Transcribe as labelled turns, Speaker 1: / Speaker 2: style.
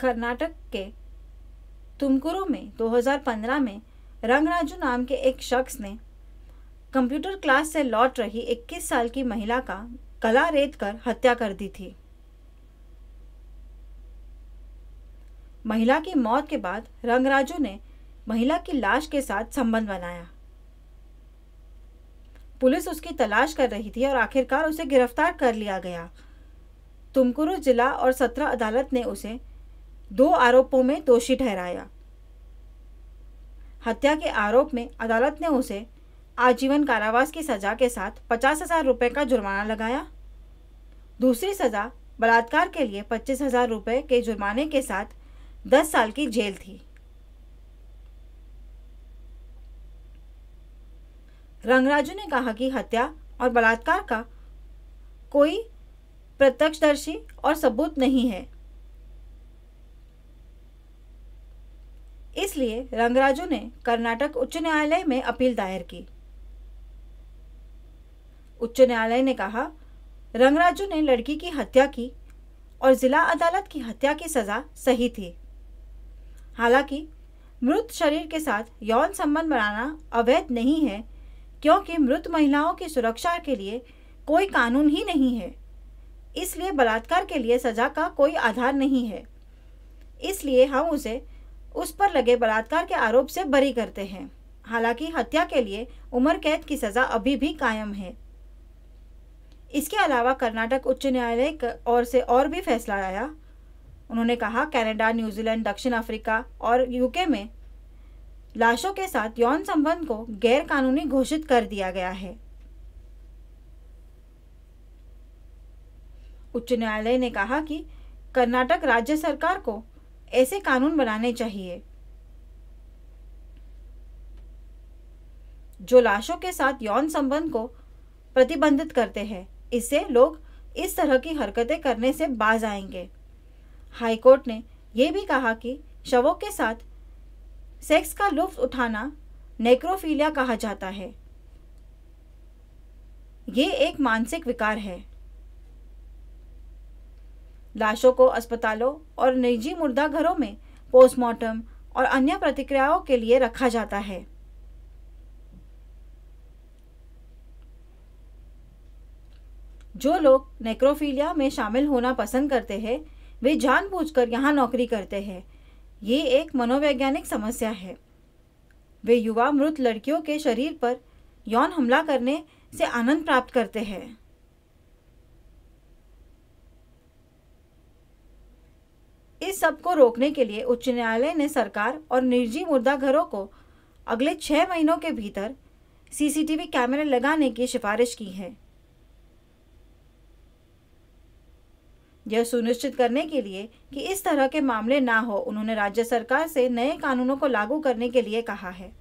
Speaker 1: कर्नाटक के तुमकुरु में 2015 में रंगराजू नाम के एक शख्स ने कंप्यूटर क्लास से लौट रही 21 साल की महिला का गला रेत कर हत्या कर दी थी महिला की मौत के बाद रंगराजू ने महिला की लाश के साथ संबंध बनाया पुलिस उसकी तलाश कर रही थी और आखिरकार उसे गिरफ्तार कर लिया गया तुमकुरु जिला और सत्र अदालत ने उसे दो आरोपों में दोषी ठहराया हत्या के आरोप में अदालत ने उसे आजीवन कारावास की सजा के साथ पचास हजार रुपये का जुर्माना लगाया दूसरी सजा बलात्कार के लिए पच्चीस हजार रुपये के जुर्माने के साथ दस साल की जेल थी रंगराजू ने कहा कि हत्या और बलात्कार का कोई प्रत्यक्षदर्शी और सबूत नहीं है इसलिए रंगराजू ने कर्नाटक उच्च न्यायालय में अपील दायर की उच्च न्यायालय ने कहा रंगराजू ने लड़की की हत्या की और जिला अदालत की हत्या की सजा सही थी हालांकि मृत शरीर के साथ यौन संबंध बनाना अवैध नहीं है क्योंकि मृत महिलाओं की सुरक्षा के लिए कोई कानून ही नहीं है इसलिए बलात्कार के लिए सजा का कोई आधार नहीं है इसलिए हम उसे उस पर लगे बलात्कार के आरोप से बरी करते हैं हालांकि हत्या के लिए उम्र कैद की सजा अभी भी कायम है इसके अलावा कर्नाटक उच्च न्यायालय और से और भी फैसला आया उन्होंने कहा कनाडा न्यूजीलैंड दक्षिण अफ्रीका और यूके में लाशों के साथ यौन संबंध को गैर कानूनी घोषित कर दिया गया है उच्च न्यायालय ने कहा कि कर्नाटक राज्य सरकार को ऐसे कानून बनाने चाहिए जो लाशों के साथ यौन संबंध को प्रतिबंधित करते हैं इससे लोग इस तरह की हरकतें करने से बाज आएंगे हाईकोर्ट ने यह भी कहा कि शवों के साथ सेक्स का लुफ्त उठाना नेक्रोफीलिया कहा जाता है ये एक मानसिक विकार है लाशों को अस्पतालों और निजी मुर्दा घरों में पोस्टमार्टम और अन्य प्रतिक्रियाओं के लिए रखा जाता है जो लोग नेक्रोफीलिया में शामिल होना पसंद करते हैं वे जानबूझकर यहाँ नौकरी करते हैं ये एक मनोवैज्ञानिक समस्या है वे युवा मृत लड़कियों के शरीर पर यौन हमला करने से आनंद प्राप्त करते हैं सब को रोकने के लिए उच्च न्यायालय ने सरकार और निजी मुर्दा घरों को अगले छः महीनों के भीतर सीसीटीवी कैमरे लगाने की सिफारिश की है यह सुनिश्चित करने के लिए कि इस तरह के मामले ना हो उन्होंने राज्य सरकार से नए कानूनों को लागू करने के लिए कहा है